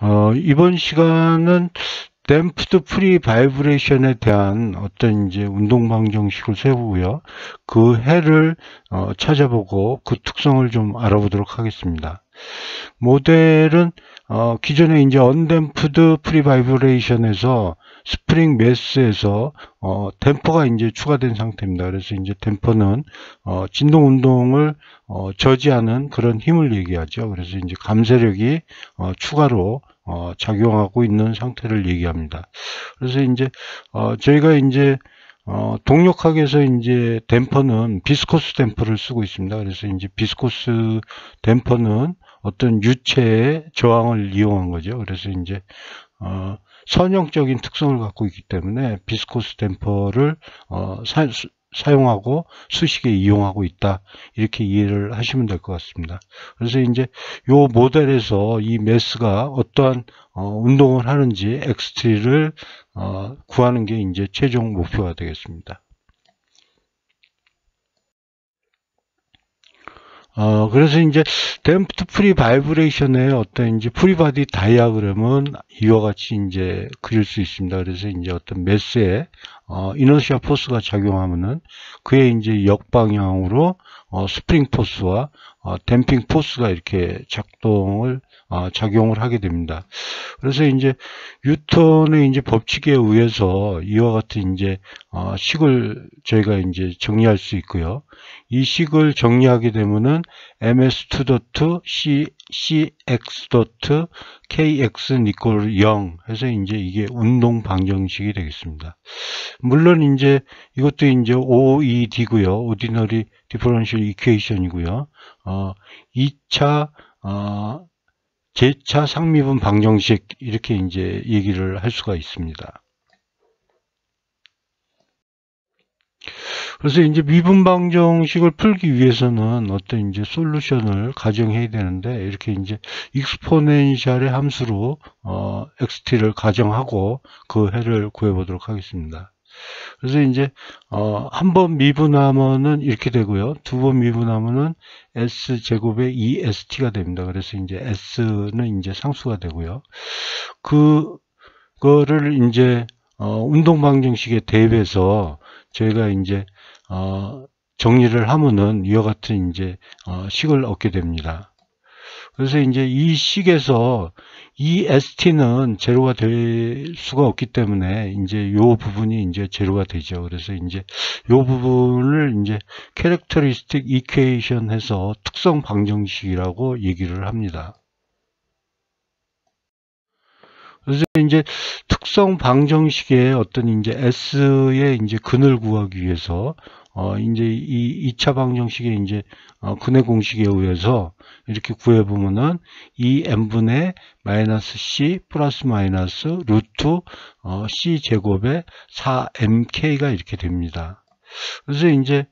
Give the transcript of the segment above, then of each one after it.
어, 이번 시간은 댐프드 프리 바이브레이션에 대한 어떤 이제 운동 방정식을 세우고요. 그 해를 어, 찾아보고 그 특성을 좀 알아보도록 하겠습니다. 모델은 어, 기존에 이제 언댐프드 프리 바이브레이션에서 스프링 매스에서 어, 댐퍼가 이제 추가된 상태입니다. 그래서 이제 댐퍼는 어, 진동 운동을 어, 저지하는 그런 힘을 얘기하죠. 그래서 이제 감쇄력이 어, 추가로 어, 작용하고 있는 상태를 얘기합니다. 그래서 이제 어, 저희가 이제 어, 동력학에서 이제 댐퍼는 비스코스 댐퍼를 쓰고 있습니다. 그래서 이제 비스코스 댐퍼는 어떤 유체의 저항을 이용한 거죠. 그래서 이제 어, 선형적인 특성을 갖고 있기 때문에 비스코스 댐퍼를 어, 사, 용하고 수식에 이용하고 있다 이렇게 이해를 하시면 될 것 같습니다 그래서 이제 요 모델에서 이 매스가 어떠한 어, 운동을 하는지 엑스트리를 어, 구하는 게 이제 최종 목표가 되겠습니다 어, 그래서 이제 댐프트 프리 바이브레이션의 어떤 이제 프리바디 다이아그램은 이와 같이 이제 그릴 수 있습니다. 그래서 이제 어떤 매스의 어, 이너시아 포스가 작용하면은 그의 이제 역방향으로 어, 스프링 포스와 어, 댐핑 포스가 이렇게 작동을 어, 작용을 하게 됩니다. 그래서 이제 뉴턴의 이제 법칙에 의해서 이와 같은 이제 어, 식을 저희가 이제 정리할 수 있고요. 이 식을 정리하게 되면은 ms2.2 c cx kx 니콜 0 해서 이제 이게 운동 방정식이 되겠습니다. 물론 이제 이것도 이제 OED고요. 오디너리 디퍼런셜 이퀘이션이고요. 어 2차 어 제차 상미분 방정식 이렇게 이제 얘기를 할 수가 있습니다. 그래서 이제 미분방정식을 풀기 위해서는 어떤 이제 솔루션을 가정해야 되는데 이렇게 이제 익스포넨셜의 함수로 어, xt를 가정하고 그 해를 구해 보도록 하겠습니다. 그래서 이제 어, 한 번 미분하면은 이렇게 되고요. 두 번 미분하면은 s 제곱에 e s t 가 됩니다. 그래서 이제 s는 이제 상수가 되고요. 그, 그거를 이제 어, 운동 방정식에 대입해서 저희가 이제 어, 정리를 하면은 이와 같은 이제 어, 식을 얻게 됩니다. 그래서 이제 이 식에서 이 ST는 제로가 될 수가 없기 때문에 이제 요 부분이 이제 제로가 되죠. 그래서 이제 요 부분을 이제 캐릭터리스틱 이퀘이션 해서 특성 방정식이라고 얘기를 합니다. 그래서 이제 특성 방정식의 어떤 이제 S의 이제 근을 구하기 위해서 어 이제 이 2차 방정식의 이제 어 근의 공식에 의해서 이렇게 구해 보면은 이 m 분의 마이너스 c 플러스 마이너스 루트 어 c 제곱에 4mk가 이렇게 됩니다. 그래서 이제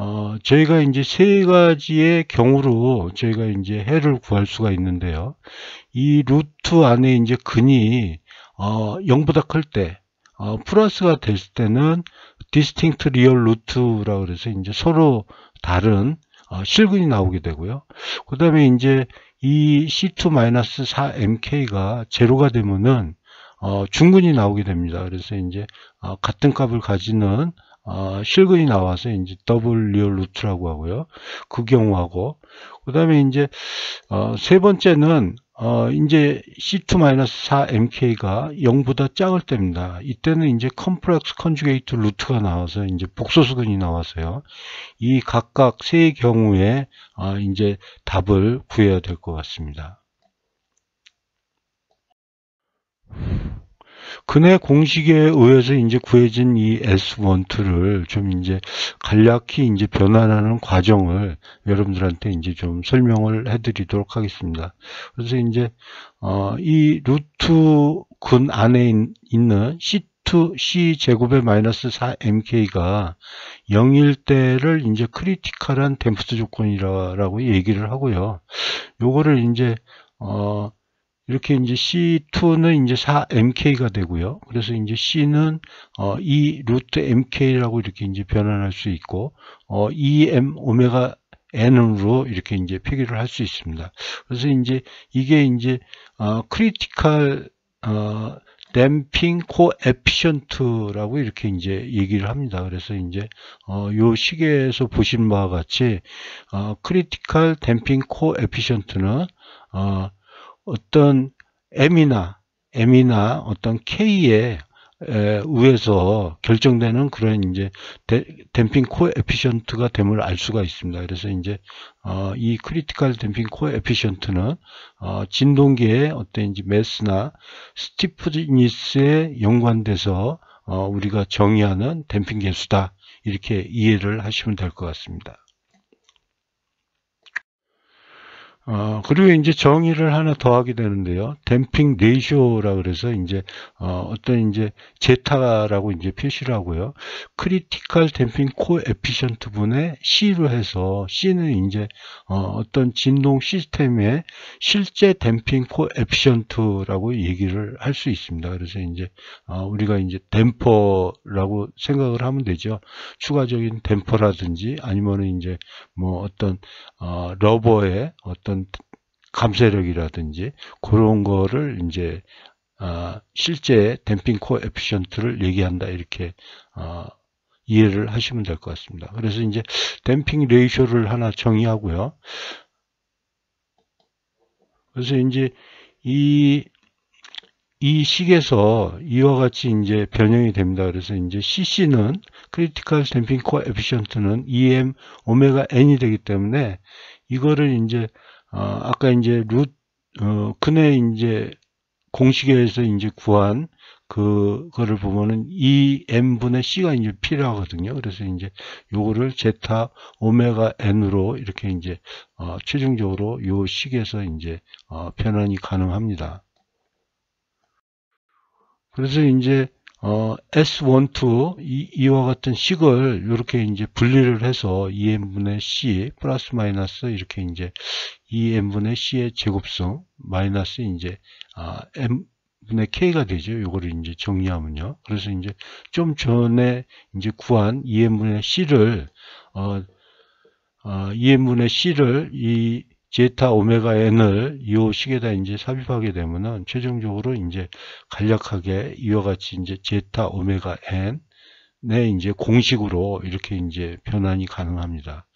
어, 저희가 이제 세 가지의 경우로 저희가 이제 해를 구할 수가 있는데요. 이 루트 안에 이제 근이 어, 0보다 클 때, 어, 플러스가 됐을 때는 디스팅트 리얼 루트라고 해서 이제 서로 다른 어, 실근이 나오게 되고요. 그 다음에 이제 이 C2-4MK가 제로가 되면은 어, 중근이 나오게 됩니다. 그래서 이제 어, 같은 값을 가지는 어, 실근이 나와서 이제 더블 리얼 루트라고 하고요. 그 경우하고 그 다음에 이제 어, 세 번째는 어, 이제 C2-4MK가 0보다 작을 때입니다. 이때는 이제 컴플렉스 컨주게이트 루트가 나와서 이제 복소수근이 나왔어요. 이 각각 세 경우에 어, 이제 답을 구해야 될 것 같습니다. 그네 공식에 의해서 이제 구해진 이 S12를 좀 이제 간략히 이제 변환하는 과정을 여러분들한테 이제 좀 설명을 해드리도록 하겠습니다. 그래서 이제 어, 이 루트 근 안에 있는 C2 C 제곱의 마이너스 4 MK가 0일 때를 이제 크리티컬한 댐프트 조건이라고 얘기를 하고요. 요거를 이제 어, 이렇게 이제 C2는 이제 4MK가 되고요. 그래서 이제 C는 어, E 루트 MK라고 이렇게 이제 변환할 수 있고, 어, EM 오메가 N으로 이렇게 이제 표기를 할 수 있습니다. 그래서 이제 이게 이제, 어, 크리티컬, 어, 댐핑 코에피션트라고 이렇게 이제 얘기를 합니다. 그래서 이제 어요 시계에서 보신 바와 같이 어 크리티컬 댐핑 코에피션트는 어 어떤 M이나 M이나 어떤 k 의 의해서 결정되는 그런 이제 댐핑 코에피션트가 됨을 알 수가 있습니다. 그래서 이제 어, 이 크리티컬 댐핑 코에피션트는 어, 진동기의 어떤 이제 매스나 스티프니스에 연관돼서 어, 우리가 정의하는 댐핑 계수다 이렇게 이해를 하시면 될 것 같습니다. 어, 그리고 이제 정의를 하나 더 하게 되는데요. 댐핑 레이쇼라 그래서 이제 어, 떤 이제 제타라고 이제 표시를 하고요. 크리티컬 댐핑 코에피션트 분의 C로 해서 C는 이제 어, 떤 진동 시스템의 실제 댐핑 코에피션트라고 얘기를 할 수 있습니다. 그래서 이제 어, 우리가 이제 댐퍼라고 생각을 하면 되죠. 추가적인 댐퍼라든지 아니면은 이제 뭐 어떤 어, 러버의 어떤 어떤 감쇄력이라든지 그런 거를 이제 어, 실제 댐핑 코에피션트를 얘기한다 이렇게 어, 이해를 하시면 될 것 같습니다. 그래서 이제 댐핑 레이쇼를 하나 정의하고요. 그래서 이제 이, 이 식에서 이와 같이 이제 변형이 됩니다. 그래서 이제 CC는 크리티컬 댐핑 코에피션트는 EM 오메가 N이 되기 때문에 이거를 이제 어, 아까 이제 루트 어, 근에 이제 공식에서 이제 구한 그거를 보면은 이 m 분의 c가 이제 필요하거든요. 그래서 이제 요거를 제타 오메가 n으로 이렇게 이제 어, 최종적으로 요 식에서 이제 어, 변환이 가능합니다. 그래서 이제 어, S12 이, 와 같은 식을 이렇게 이제 분리를 해서 2n분의 c 플러스 마이너스 이렇게 이제 2n분의 c의 제곱성 마이너스 이제 아, n분의 k가 되죠. 요거를 이제 정리하면요. 그래서 이제 좀 전에 이제 구한 2n분의 c를 어, 어 2n분의 c를 이 제타 오메가 n을 이 식에다 이제 삽입하게 되면은 최종적으로 이제 간략하게 이와 같이 이제 제타 오메가 n 의 네 이제 공식으로 이렇게 이제 변환이 가능합니다.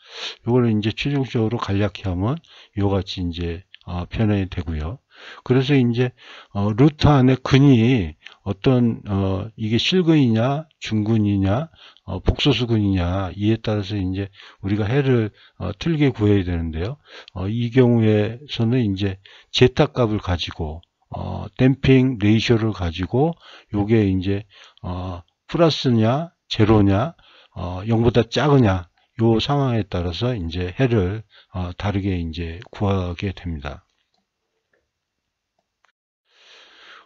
이걸 이제 최종적으로 간략히 하면 이와 같이 이제 어, 변환이 되고요. 그래서 이제 어, 루트 안에 근이 어떤 어 이게 실근이냐 중근이냐 어 복소수근이냐 이에 따라서 이제 우리가 해를 어 틀게 구해야 되는데요. 어이 경우에서는 이제 제타값을 가지고 어 댐핑 레이셔를 가지고 요게 이제 어 플러스냐 제로냐 어 0보다 작으냐 요 상황에 따라서 이제 해를 어 다르게 이제 구하게 됩니다.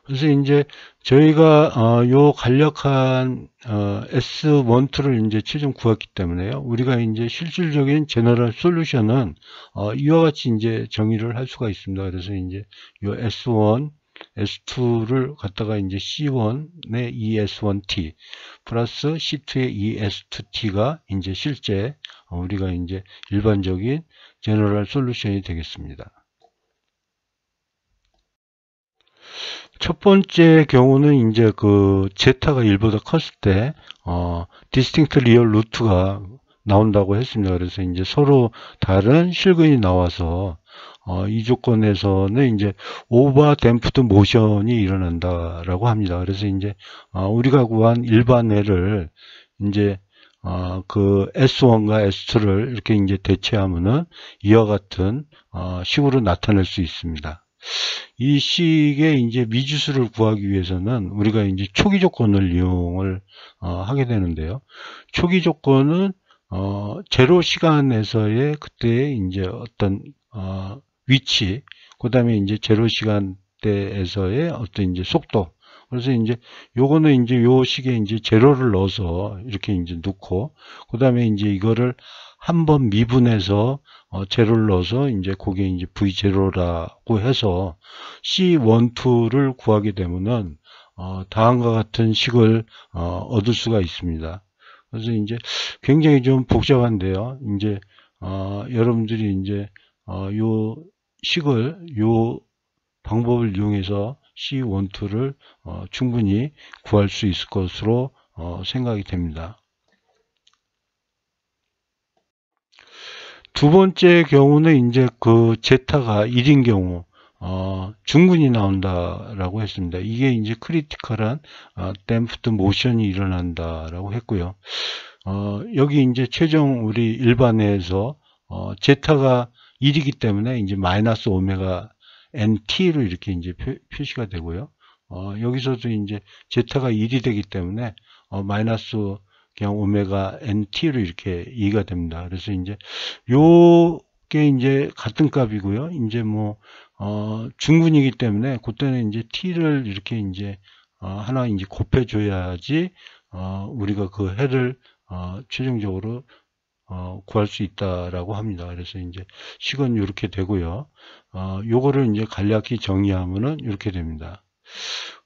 그래서 이제 저희가 어, 요 간략한 어, S12를 이제 최종 구했기 때문에요. 우리가 이제 실질적인 제너럴 솔루션은 어, 이와 같이 이제 정의를 할 수가 있습니다. 그래서 이제 요 S1 S2를 갖다가 이제 C1의 ES1T 플러스 C2의 ES2T가 이제 실제 우리가 이제 일반적인 제너럴 솔루션이 되겠습니다. 첫 번째 경우는 이제 그 제타가 1보다 컸을 때 어, 디스팅트 리얼 루트가 나온다고 했습니다. 그래서 이제 서로 다른 실근이 나와서 어, 이 조건에서는 이제 오버 댐프드 모션이 일어난다라고 합니다. 그래서 이제 어, 우리가 구한 일반애를 이제 어, 그 S1과 S2를 이렇게 이제 대체하면은 이와 같은 어, 식으로 나타낼 수 있습니다. 이 식의 이제 미지수를 구하기 위해서는 우리가 이제 초기 조건을 이용을 어, 하게 되는데요. 초기 조건은 어, 제로 시간에서의 그때의 이제 어떤 어, 위치, 그다음에 이제 제로 시간대에서의 어떤 이제 속도. 그래서 이제 요거는 이제 요 식에 이제 제로를 넣어서 이렇게 이제 놓고 그다음에 이제 이거를 한번 미분해서 어, 제로를 넣어서 이제 그게 이제 V0라고 해서 C12를 구하게 되면은 어, 다음과 같은 식을 어, 얻을 수가 있습니다. 그래서 이제 굉장히 좀 복잡한데요. 이제 어, 여러분들이 이제 어, 요 식을 요 방법을 이용해서 C12를 어, 충분히 구할 수 있을 것으로 어, 생각이 됩니다. 두 번째 경우는 이제 그 제타가 1인 경우 어, 중근이 나온다라고 했습니다. 이게 이제 크리티컬한 어, 댐프트 모션이 일어난다라고 했고요. 어, 여기 이제 최종 우리 일반에서 어, 제타가 1이기 때문에 이제 마이너스 오메가 NT로 이렇게 이제 표, 시가 되고요. 어, 여기서도 이제 제타가 1이 되기 때문에 어, 마이너스 그냥 오메가 NT로 이렇게 이해가 됩니다. 그래서 이제 요게 이제 같은 값이고요. 이제 뭐, 어, 중근이기 때문에 그때는 이제 T를 이렇게 이제 어, 하나 이제 곱해줘야지 어, 우리가 그 해를 어, 최종적으로 어, 구할 수 있다라고 합니다. 그래서 이제 식은 이렇게 되고요. 어, 요거를 이제 간략히 정의하면은 이렇게 됩니다.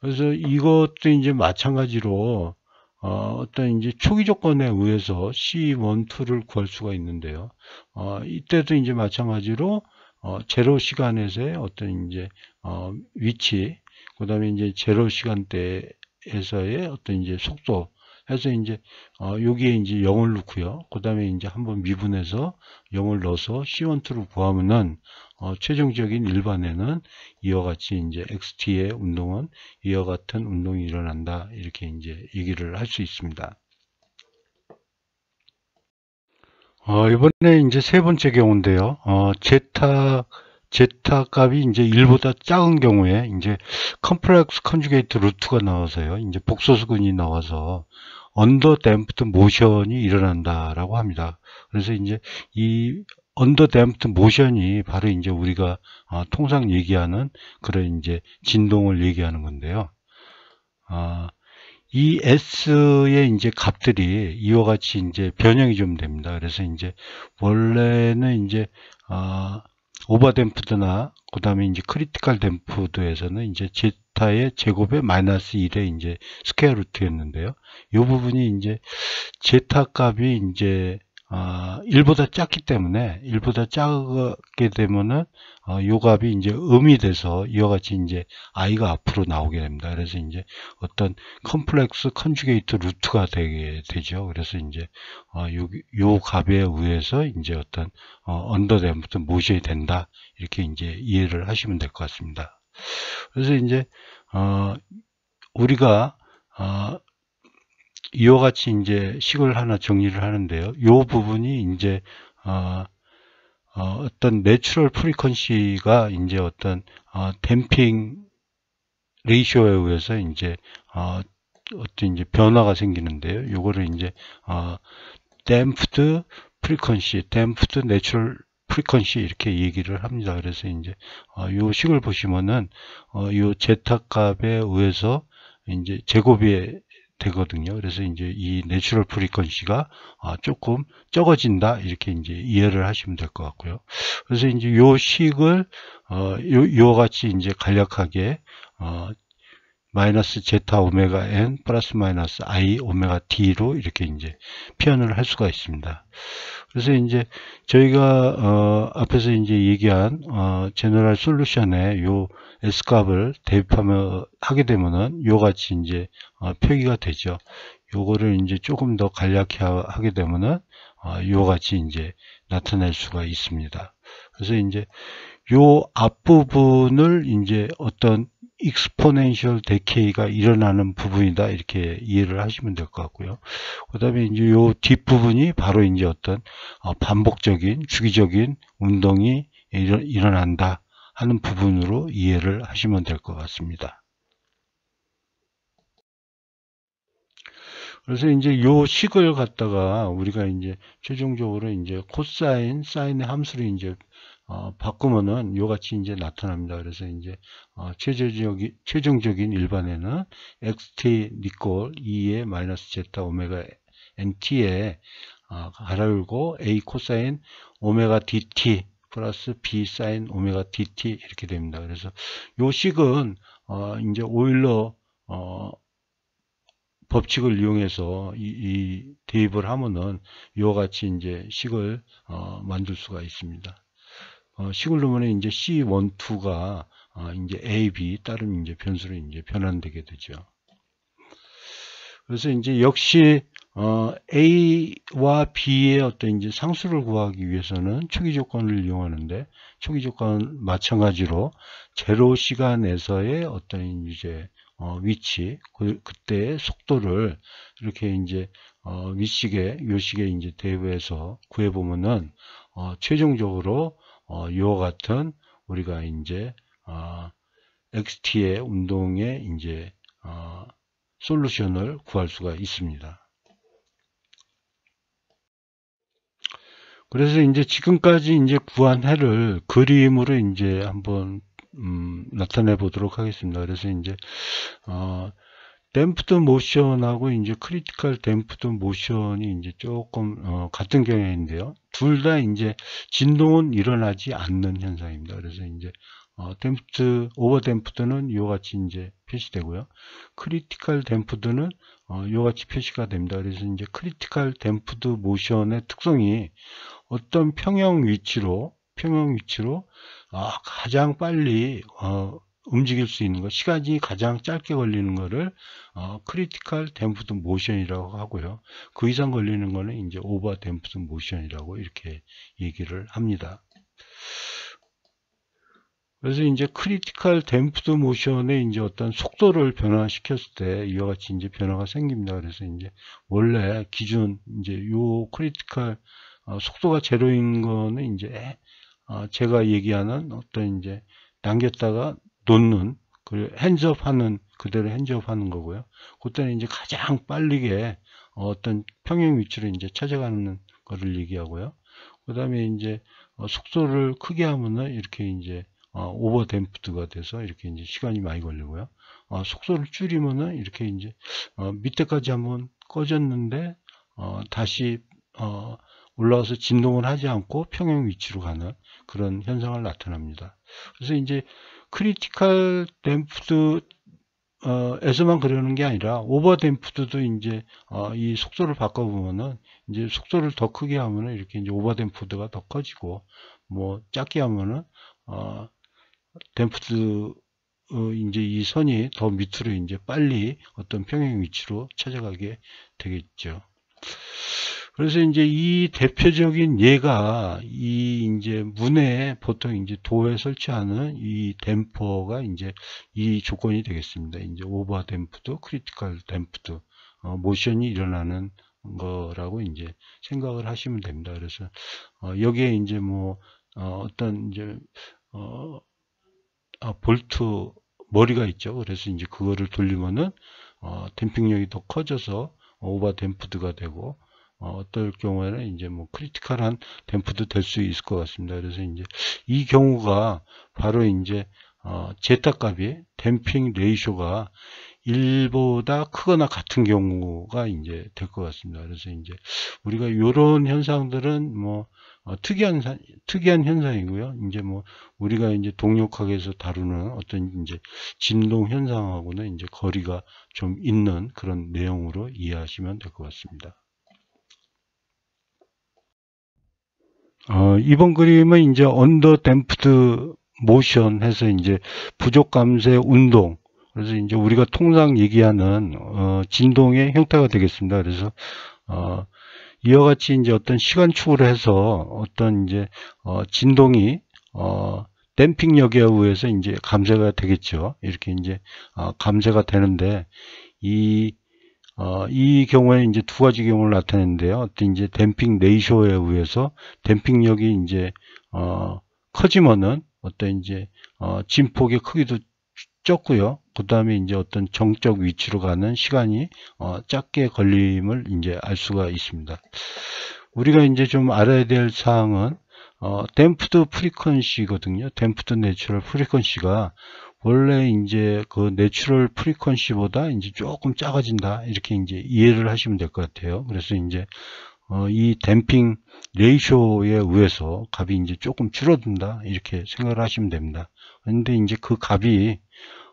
그래서 이것도 이제 마찬가지로 어, 어떤 이제 초기 조건에 의해서 C1, 2를 구할 수가 있는데요. 어, 이때도 이제 마찬가지로 어, 제로 시간에서의 어떤 이제 어, 위치, 그 다음에 이제 제로 시간대에서의 어떤 이제 속도, 해서 이제 어, 여기에 이제 0을 넣고요. 그 다음에 이제 한번 미분해서 0을 넣어서 c 1 2를 구하면은 어, 최종적인 일반에는 이와 같이 이제 XT의 운동은 이와 같은 운동이 일어난다. 이렇게 이제 얘기를 할 수 있습니다. 어, 이번에 이제 세 번째 경우인데요. 어, 제타 제타 값이 이제 1보다 작은 경우에 이제 컴플렉스 컨주게이트 루트가 나와서요. 이제 복소수근이 나와서 언더 댐프트 모션이 일어난다라고 합니다. 그래서 이제 이 언더댐프트 모션이 바로 이제 우리가 아, 통상 얘기하는 그런 이제 진동을 얘기하는 건데요. 아, 이 S의 이제 값들이 이와 같이 이제 변형이 좀 됩니다. 그래서 이제 원래는 이제 아, 오버댐프트나그 다음에 이제 크리티컬 댐프드에서는 이제 제타의 제곱에 마이너스 1의 이제 스퀘어 루트였는데요. 이 부분이 이제 제타 값이 이제 1보다 작기 때문에 1보다 작게 되면은 어, 요 값이 이제 음이 돼서 이와 같이 이제 i가 앞으로 나오게 됩니다. 그래서 이제 어떤 컴플렉스 컨주게이트 루트가 되게 되죠. 그래서 이제 어, 요, 요 값에 의해서 이제 어떤 어, 언더댐부터 모셔야 된다. 이렇게 이제 이해를 하시면 될 것 같습니다. 그래서 이제 어, 우리가 어, 이와 같이 이제 식을 하나 정리를 하는데요. 이 부분이 이제 어, 어, 떤 내추럴 프리퀀시가 이제 어떤 어, 댐핑 레이쇼에 의해서 이제 어, 어떤 이제 변화가 생기는데요. 요거를 이제 어, 댐프드 프리퀀시, 댐프드 내추럴 프리퀀시 이렇게 얘기를 합니다. 그래서 이제 어, 요 식을 보시면은 어, 요 제타 값에 의해서 이제 제곱이 되거든요. 그래서 이제 이 내추럴 프리퀀시가 아, 조금 적어진다 이렇게 이제 이해를 하시면 될 것 같고요. 그래서 이제 요 식을 어, 요, 이와 같이 이제 간략하게 어, 마이너스 제타 오메가 n 플러스 마이너스 i 오메가 t로 이렇게 이제 표현을 할 수가 있습니다. 그래서 이제 저희가 어, 앞에서 이제 얘기한 어, 제너럴 솔루션에 요 s 값을 대입하면 하게 되면은 요 같이 이제 어, 표기가 되죠. 요거를 이제 조금 더 간략히 하게 되면은 어, 요 같이 이제 나타낼 수가 있습니다. 그래서 이제 요 앞부분을 이제 어떤 익스포넨셜 데케이가 일어나는 부분이다 이렇게 이해를 하시면 될 것 같고요. 그다음에 이제 요 뒷부분이 바로 이제 어떤 어, 반복적인 주기적인 운동이 일어, 난다 하는 부분으로 이해를 하시면 될 것 같습니다. 그래서 이제 요 식을 갖다가 우리가 이제 최종적으로 이제 코사인 사인의 함수를 이제 어, 바꾸면은 요같이 이제 나타납니다. 그래서 이제 어, 최저적인 최종적인 일반에는 xt 니콜 2의 마이너스 제타 오메가 nt에 어, 갈아울고 a 코사인 오메가 dt 플러스 b 사인 오메가 dt 이렇게 됩니다. 그래서 요 식은 어, 이제 오일러 어, 법칙을 이용해서 이, 이 대입을 하면은 이와 같이 이제 식을 어, 만들 수가 있습니다. 어, 시골 논문에 이제 C1, 2가 어, 이제 A, B 따른 이제 변수로 이제 변환되게 되죠. 그래서 이제 역시 어, A와 B의 어떤 이제 상수를 구하기 위해서는 초기 조건을 이용하는데 초기 조건 마찬가지로 제로 시간에서의 어떤 이제 어, 위치 그, 그때의 속도를 이렇게 이제 어, 위식에 요식에 이제 대입에서 구해보면은 어, 최종적으로 어, 이와 같은 우리가 이제 어, XT의 운동에 이제 어, 솔루션을 구할 수가 있습니다. 그래서 이제 지금까지 이제 구한 해를 그림으로 이제 한번 음, 나타내 보도록 하겠습니다. 그래서 이제 어, 댐프드 모션하고 이제 크리티컬 댐프드 모션이 이제 조금 어, 같은 경향인데요. 둘 다 이제 진동은 일어나지 않는 현상입니다. 그래서 이제 어, 댐프드 오버 댐프드는 이와 같이 이제 표시되고요. 크리티컬 댐프드는 어, 이와 같이 표시가 됩니다. 그래서 이제 크리티컬 댐프드 모션의 특성이 어떤 평형 위치로 평형 위치로 어, 가장 빨리 어, 움직일 수 있는 것, 시간이 가장 짧게 걸리는 것을 어, 크리티컬 댐프드 모션이라고 하고요. 그 이상 걸리는 거는 이제 오버 댐프드 모션이라고 이렇게 얘기를 합니다. 그래서 이제 크리티컬 댐프드 모션의 이제 어떤 속도를 변화시켰을 때 이와 같이 이제 변화가 생깁니다. 그래서 이제 원래 기준 이제 요 크리티컬 어, 속도가 제로인 거는 이제 어, 제가 얘기하는 어떤 이제 당겼다가 놓는 그 핸즈업하는 그대로 핸즈업하는 거고요. 그때는 이제 가장 빠르게 어떤 평행 위치를 이제 찾아가는 거를 얘기하고요. 그 다음에 이제 속도를 어, 크게 하면은 이렇게 이제 어, 오버 댐프드가 돼서 이렇게 이제 시간이 많이 걸리고요. 속도를 어, 줄이면은 이렇게 이제 밑에까지 한번 꺼졌는데 다시 올라와서 진동을 하지 않고 평행 위치로 가는 그런 현상을 나타납니다. 그래서 이제 크리티컬 댐프드 어, 에서만 그러는 게 아니라 오버 댐프드도 이제 어, 이 속도를 바꿔 보면은 이제 속도를 더 크게 하면은 이렇게 이제 오버 댐프드가 더 커지고 뭐 작게 하면은 어, 댐프드 어, 이제 이 선이 더 밑으로 이제 빨리 어떤 평행 위치로 찾아가게 되겠죠. 그래서 이제 이 대표적인 예가 이 이제 문에 보통 이제 도에 설치하는 이 댐퍼가 이제 이 조건이 되겠습니다. 이제 오버 댐프도 크리티컬 댐프도 어, 모션이 일어나는 거라고 이제 생각을 하시면 됩니다. 그래서 어, 여기에 이제 뭐 어, 떤 이제 어, 아, 볼트 머리가 있죠. 그래서 이제 그거를 돌리면은 어, 댐핑력이 더 커져서 오버 댐프드가 되고 어, 떨 경우에는 이제 뭐 크리티컬한 댐프도 될 수 있을 것 같습니다. 그래서 이제 이 경우가 바로 이제 어, 제타값이 댐핑 레이쇼가 1보다 크거나 같은 경우가 이제 될 것 같습니다. 그래서 이제 우리가 이런 현상들은 뭐 어, 특이한 특이한 현상이고요. 이제 뭐 우리가 이제 동력학에서 다루는 어떤 이제 진동 현상하고는 이제 거리가 좀 있는 그런 내용으로 이해하시면 될 것 같습니다. 어, 이번 그림은 이제 언더 댐프드 모션 해서 이제 부족 감쇄 운동 그래서 이제 우리가 통상 얘기하는 어, 진동의 형태가 되겠습니다. 그래서 어, 이와 같이 이제 어떤 시간축을 해서 어떤 이제 어, 진동이 어, 댐핑력에 의해서 이제 감쇄가 되겠죠. 이렇게 이제 어, 감쇄가 되는데 이 어, 이 경우에는 이제 두 가지 경우를 나타내는데요. 어떤 이제 댐핑 레이쇼에 의해서 댐핑력이 이제 어, 커지면은 어떤 이제 어, 진폭의 크기도 적고요. 그 다음에 이제 어떤 정적 위치로 가는 시간이 어, 짧게 걸림을 이제 알 수가 있습니다. 우리가 이제 좀 알아야 될 사항은 어, 댐프드 프리퀀시거든요. 댐프드 내추럴 프리퀀시가 원래 이제 그 내추럴 프리퀀시보다 이제 조금 작아진다 이렇게 이제 이해를 하시면 될 것 같아요. 그래서 이제 어, 이 댐핑 레이쇼에 의해서 값이 이제 조금 줄어든다 이렇게 생각을 하시면 됩니다. 근데 이제 그 값이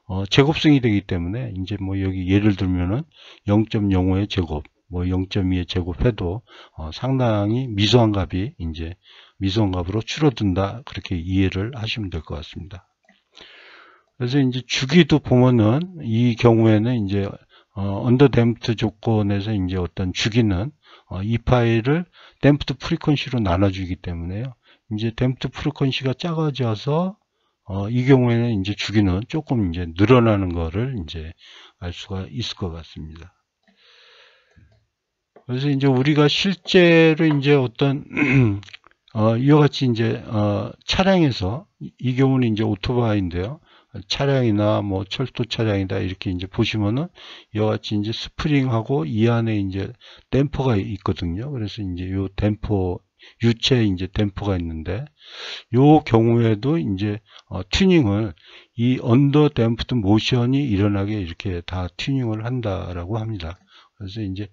어, 제곱성이 되기 때문에 이제 뭐 여기 예를 들면은 0.05의 제곱 뭐 0.2의 제곱해도 어, 상당히 미소한 값이 이제 미소한 값으로 줄어든다 그렇게 이해를 하시면 될 것 같습니다. 그래서 이제 주기도 보면은 이 경우에는 이제 어, 언더댐프트 조건에서 이제 어떤 주기는 어, 이 파일을 댐프트 프리퀀시로 나눠주기 때문에요. 이제 댐프트 프리퀀시가 작아져서 어, 이 경우에는 이제 주기는 조금 이제 늘어나는 거를 이제 알 수가 있을 것 같습니다. 그래서 이제 우리가 실제로 이제 어떤 어, 이와 같이 이제 어, 차량에서 이, 이 경우는 이제 오토바이인데요. 차량이나 뭐 철도 차량이다 이렇게 이제 보시면은 여와 같이 이제 스프링하고 이 안에 이제 댐퍼가 있거든요. 그래서 이제 요 댐퍼 유체 이제 댐퍼가 있는데 요 경우에도 이제 어, 튜닝을 이 언더 댐프트 모션이 일어나게 이렇게 다 튜닝을 한다라고 합니다. 그래서 이제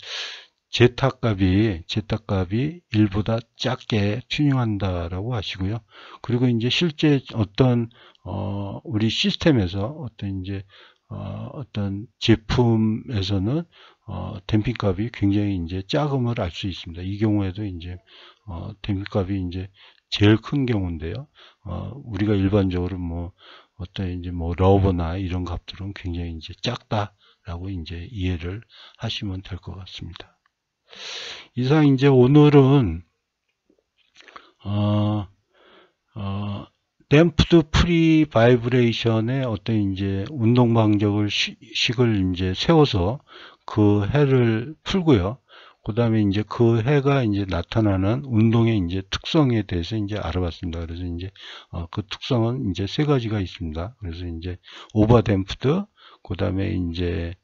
제타값이 제타값이 1보다 작게 튜닝한다라고 하시고요. 그리고 이제 실제 어떤 어, 우리 시스템에서 어떤 이제 어, 어떤 제품에서는 어, 댐핑값이 굉장히 이제 작음을 알 수 있습니다. 이 경우에도 이제 어, 댐핑값이 이제 제일 큰 경우인데요. 어, 우리가 일반적으로 뭐 어떤 이제 뭐 러버나 이런 값들은 굉장히 이제 작다라고 이제 이해를 하시면 될 것 같습니다. 이상 이제 오늘은 어, 어, 댐프드 프리 바이브레이션의 어떤 이제 운동 방적을 식을 이제 세워서 그 해를 풀고요. 그 다음에 이제 그 해가 이제 나타나는 운동의 이제 특성에 대해서 이제 알아봤습니다. 그래서 이제 어, 그 특성은 이제 세 가지가 있습니다. 그래서 이제 오버댐프드, 그 다음에 이제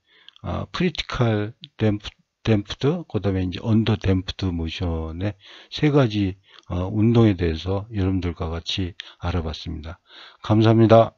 아, 프리티컬 댐프, 댐프드, 그 다음에 이제 언더 댐프드 모션의 세 가지 어, 운동에 대해서 여러분들과 같이 알아봤습니다. 감사합니다.